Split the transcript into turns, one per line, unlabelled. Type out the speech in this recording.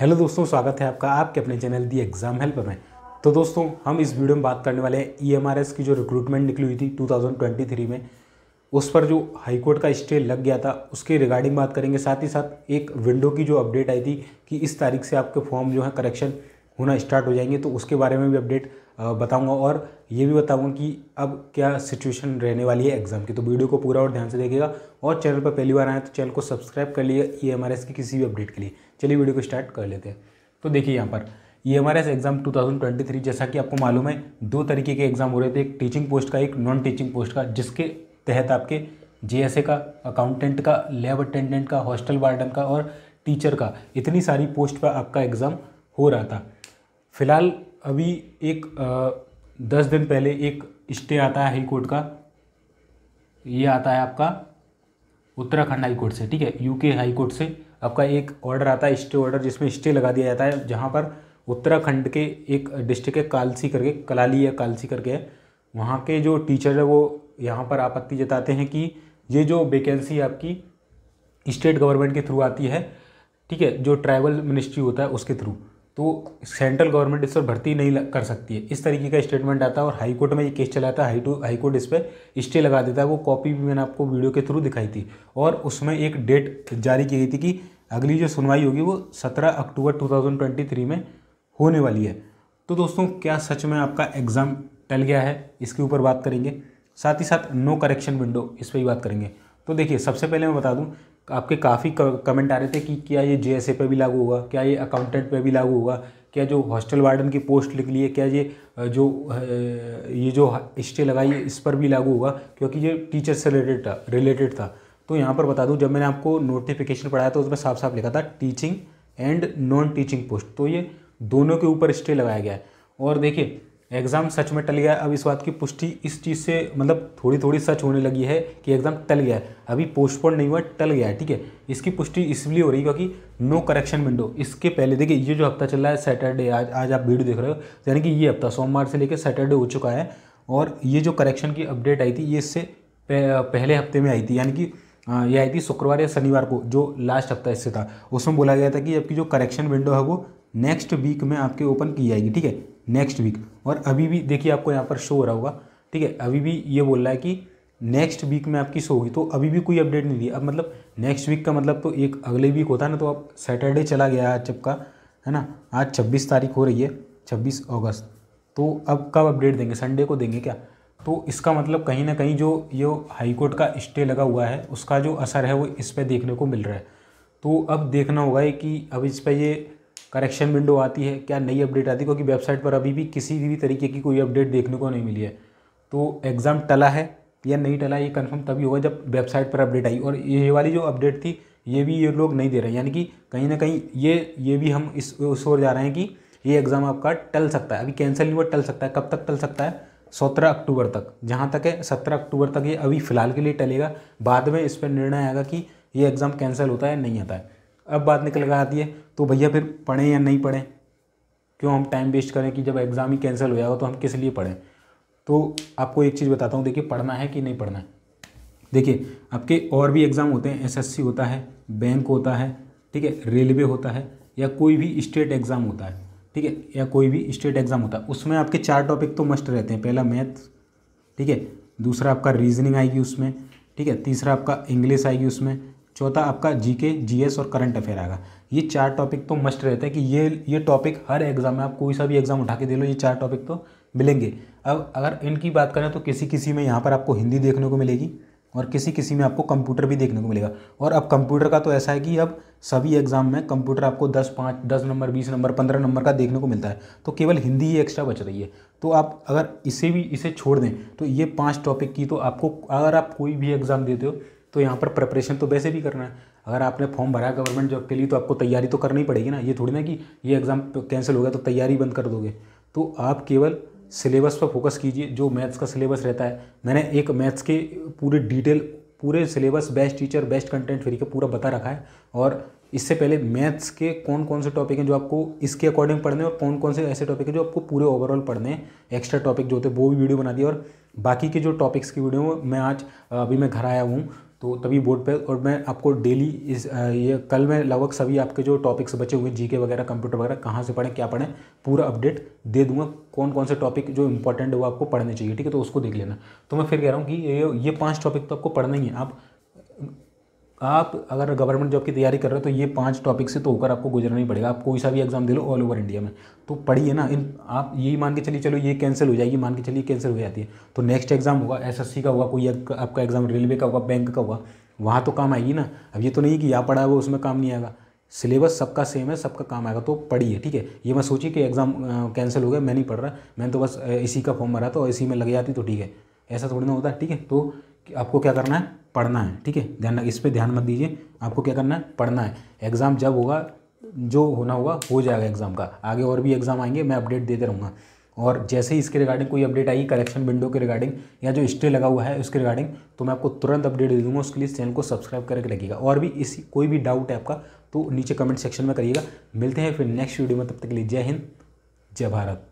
hello दोस्तों स्वागत है आपका आपके अपने चैनल दी एग्ज़ाम हेल्पर में तो दोस्तों हम इस वीडियो में बात करने वाले हैं ई e की जो रिक्रूटमेंट निकली हुई थी 2023 में उस पर जो हाईकोर्ट का स्टे लग गया था उसके रिगार्डिंग बात करेंगे साथ ही साथ एक विंडो की जो अपडेट आई थी कि इस तारीख से आपके फॉर्म जो है करेक्शन होना स्टार्ट हो जाएंगे तो उसके बारे में भी अपडेट बताऊंगा और ये भी बताऊंगा कि अब क्या सिचुएशन रहने वाली है एग्ज़ाम की तो वीडियो को पूरा और ध्यान से देखिएगा और चैनल पर पहली बार आए तो चैनल को सब्सक्राइब कर लिए ई e की किसी भी अपडेट के लिए चलिए वीडियो को स्टार्ट कर लेते हैं तो देखिए यहाँ पर ये एस एग्जाम थ्री जैसा कि आपको मालूम है दो तरीके के एग्ज़ाम हो रहे थे एक टीचिंग पोस्ट का एक नॉन टीचिंग पोस्ट का जिसके तहत आपके जे का अकाउंटेंट का लैब अटेंडेंट का हॉस्टल वार्डन का और टीचर का इतनी सारी पोस्ट पर आपका एग्ज़ाम हो रहा था फिलहाल अभी एक आ, दस दिन पहले एक स्टे आता है हाई कोर्ट का ये आता है आपका उत्तराखंड हाईकोर्ट से ठीक है यूके हाई कोर्ट से आपका एक ऑर्डर आता है स्टे ऑर्डर जिसमें स्टे लगा दिया जाता है जहाँ पर उत्तराखंड के एक डिस्ट्रिक्ट है कालसी करके कलाली या कालसी करके है वहाँ के जो टीचर है वो यहाँ पर आपत्ति जताते हैं कि ये जो वेकेंसी आपकी स्टेट गवर्नमेंट के थ्रू आती है ठीक है जो ट्राइबल मिनिस्ट्री होता है उसके थ्रू तो सेंट्रल गवर्नमेंट इस पर भर्ती नहीं कर सकती है इस तरीके का स्टेटमेंट आता है और हाई कोर्ट में ये केस चलाता था हाई टू हाई कोर्ट इस पर स्टे लगा देता है वो कॉपी भी मैंने आपको वीडियो के थ्रू दिखाई थी और उसमें एक डेट जारी की गई थी कि अगली जो सुनवाई होगी वो सत्रह अक्टूबर 2023 में होने वाली है तो दोस्तों क्या सच में आपका एग्ज़ाम टल गया है इसके ऊपर बात करेंगे साथ ही साथ नो करेक्शन विंडो इस पर ही बात करेंगे तो देखिए सबसे पहले मैं बता दूं आपके काफ़ी कमेंट आ रहे थे कि क्या ये जे पे भी लागू होगा क्या ये अकाउंटेंट पे भी लागू होगा क्या जो हॉस्टल वार्डन की पोस्ट निकली है क्या ये जो ये जो स्टे लगाई है इस पर भी लागू होगा क्योंकि ये टीचर से रिलेटेड था रिलेटेड था तो यहाँ पर बता दूँ जब मैंने आपको नोटिफिकेशन पढ़ाया तो उसमें साफ साफ लिखा था teaching and non teaching post तो ये दोनों के ऊपर स्टे लगाया गया है और देखिए एग्ज़ाम सच में टल गया अब इस बात की पुष्टि इस चीज़ से मतलब थोड़ी थोड़ी सच होने लगी है कि एग्ज़ाम टल गया है अभी पोस्टपोन नहीं हुआ टल गया है ठीक है इसकी पुष्टि इसलिए हो रही है क्योंकि नो करेक्शन विंडो इसके पहले देखिए ये जो हफ्ता चल रहा है सैटरडे आज आज आप वीडियो देख रहे हो यानी कि ये हफ्ता सोमवार से लेकर सैटरडे हो चुका है और ये जो करेक्शन की अपडेट आई थी ये इससे पहले हफ्ते में आई थी यानी कि ये आई थी शुक्रवार या शनिवार को जो लास्ट हफ्ता इससे था उसमें बोला गया था कि आपकी जो करेक्शन विंडो है वो नेक्स्ट वीक में आपके ओपन की जाएगी ठीक है नेक्स्ट वीक और अभी भी देखिए आपको यहाँ पर शो हो रहा होगा ठीक है अभी भी ये बोल रहा है कि नेक्स्ट वीक में आपकी शो हुई तो अभी भी कोई अपडेट नहीं दी अब मतलब नेक्स्ट वीक का मतलब तो एक अगले वीक होता है ना तो अब सैटरडे चला गया आज का है ना आज छब्बीस तारीख हो रही है छब्बीस अगस्त तो अब कब अपडेट देंगे संडे को देंगे क्या तो इसका मतलब कहीं ना कहीं जो ये हाईकोर्ट का स्टे लगा हुआ है उसका जो असर है वो इस पर देखने को मिल रहा है तो अब देखना होगा कि अब इस पर ये करेक्शन विंडो आती है क्या नई अपडेट आती है क्योंकि वेबसाइट पर अभी भी किसी भी तरीके की कोई अपडेट देखने को नहीं मिली है तो एग्ज़ाम टला है या नहीं टला ये कन्फर्म तभी होगा जब वेबसाइट पर अपडेट आई और ये वाली जो अपडेट थी ये भी ये लोग नहीं दे रहे यानी कि कहीं ना कहीं ये ये भी हम इस उस ओर जा रहे हैं कि ये एग्ज़ाम आपका टल सकता है अभी कैंसिल नहीं हुआ टल सकता है कब तक टल सकता है सत्रह अक्टूबर तक जहाँ तक है सत्रह अक्टूबर तक ये अभी फ़िलहाल के लिए टलेगा बाद में इस पर निर्णय आएगा कि ये एग्ज़ाम कैंसिल होता है नहीं आता है अब बात निकल कर आती है तो भैया फिर पढ़ें या नहीं पढ़ें क्यों हम टाइम वेस्ट करें कि जब एग्ज़ाम ही कैंसिल हो जाएगा तो हम किस लिए पढ़ें तो आपको एक चीज़ बताता हूँ देखिए पढ़ना है कि नहीं पढ़ना है देखिए आपके और भी एग्ज़ाम होते हैं एसएससी होता है बैंक होता है ठीक है रेलवे होता है या कोई भी स्टेट एग्ज़ाम होता है ठीक है या कोई भी स्टेट एग्ज़ाम होता है उसमें आपके चार टॉपिक तो मस्ट रहते हैं पहला मैथ ठीक है दूसरा आपका रीजनिंग आएगी उसमें ठीक है तीसरा आपका इंग्लिश आएगी उसमें चौथा आपका जीके जीएस और करंट अफेयर आएगा ये चार टॉपिक तो मस्ट रहते हैं कि ये ये टॉपिक हर एग्ज़ाम में आप कोई सा भी एग्ज़ाम उठा के दे लो ये चार टॉपिक तो मिलेंगे अब अगर इनकी बात करें तो किसी किसी में यहाँ पर आपको हिंदी देखने को मिलेगी और किसी किसी में आपको कंप्यूटर भी देखने को मिलेगा और अब कंप्यूटर का तो ऐसा है कि अब सभी एग्ज़ाम में कंप्यूटर आपको दस पाँच दस नंबर बीस नंबर पंद्रह नंबर का देखने को मिलता है तो केवल हिंदी ही एक्स्ट्रा बच रही है तो आप अगर इसे भी इसे छोड़ दें तो ये पाँच टॉपिक की तो आपको अगर आप कोई भी एग्ज़ाम देते हो तो यहाँ पर प्रिपरेशन तो वैसे भी करना है अगर आपने फॉर्म भरा गवर्नमेंट जॉब के लिए तो आपको तैयारी तो करनी पड़ेगी ना ये थोड़ी ना कि ये एग्ज़ाम कैंसिल हो गया तो तैयारी बंद कर दोगे तो आप केवल सिलेबस पर फोकस कीजिए जो मैथ्स का सिलेबस रहता है मैंने एक मैथ्स के पूरे डिटेल पूरे syllabus best teacher best content free का पूरा बता रखा है और इससे पहले मैथ्स के कौन कौन से टॉपिक हैं जो आपको इसके अकॉर्डिंग पढ़ने और कौन कौन से ऐसे टॉपिक हैं जो आपको पूरे ओवरऑल पढ़ने हैं एक्स्ट्रा टॉपिक जो होते हैं वो भी वीडियो बना दिया और बाकी के जो टॉपिक्स की वीडियो मैं आज अभी मैं घर आया हूँ तो तभी बोर्ड पे और मैं आपको डेली इस ये कल मैं लगभग सभी आपके जो टॉपिक्स बचे हुए जीके वगैरह कंप्यूटर वगैरह कहाँ से पढ़ें क्या पढ़ें पूरा अपडेट दे दूंगा कौन कौन से टॉपिक जो इंपॉर्टेंट है वो आपको पढ़ने चाहिए ठीक है तो उसको देख लेना तो मैं फिर कह रहा हूँ कि ये ये पाँच टॉपिक तो आपको पढ़ना ही है आप आप अगर गवर्नमेंट जॉब की तैयारी कर रहे हो तो ये पांच टॉपिक से तो होकर आपको गुजरना ही पड़ेगा आप कोई सा भी एग्ज़ाम दे लो ऑल ओवर इंडिया में तो पढ़िए ना इन आप यही मान के चलिए चलो ये कैंसिल हो जाएगी मान के चलिए कैंसिल हो जाती है तो नेक्स्ट एग्ज़ाम होगा एस का होगा कोई आपका एग्ज़ाम रेलवे का होगा बैंक का होगा वहाँ तो काम आएगी ना अब ये तो नहीं कि यहाँ पढ़ा है वो उसमें काम नहीं आएगा सिलेबस सबका सेम है सबका काम आएगा तो पढ़िए ठीक है ये मैं सोची कि एग्ज़ाम कैंसिल हो गया मैं नहीं पढ़ रहा मैंने तो बस इसी का फॉर्म भरा तो इसी में लग जाती तो ठीक है ऐसा थोड़ी ना होता है ठीक है तो आपको क्या करना है पढ़ना है ठीक है ध्यान इस पर ध्यान मत दीजिए आपको क्या करना है पढ़ना है एग्ज़ाम जब होगा जो होना होगा हो जाएगा एग्ज़ाम का आगे और भी एग्ज़ाम आएंगे मैं अपडेट देते रहूँगा और जैसे ही इसके रिगार्डिंग कोई अपडेट आई कलेक्शन विंडो के रिगार्डिंग या जो स्टे लगा हुआ है उसके रिगार्डिंग तो मैं आपको तुरंत अपडेट दे दूँगा उसके लिए चैनल को सब्सक्राइब करके रखिएगा और भी इसी कोई भी डाउट है आपका तो नीचे कमेंट सेक्शन में करिएगा मिलते हैं फिर नेक्स्ट वीडियो में तब तक के लिए जय हिंद जय भारत